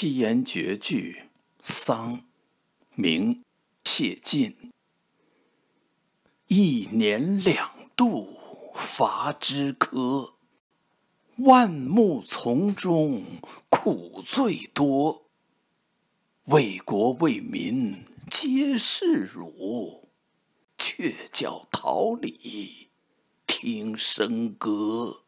七言绝句，桑名谢晋。一年两度伐枝柯。万木丛中苦最多，为国为民皆是辱，却教桃李听笙歌。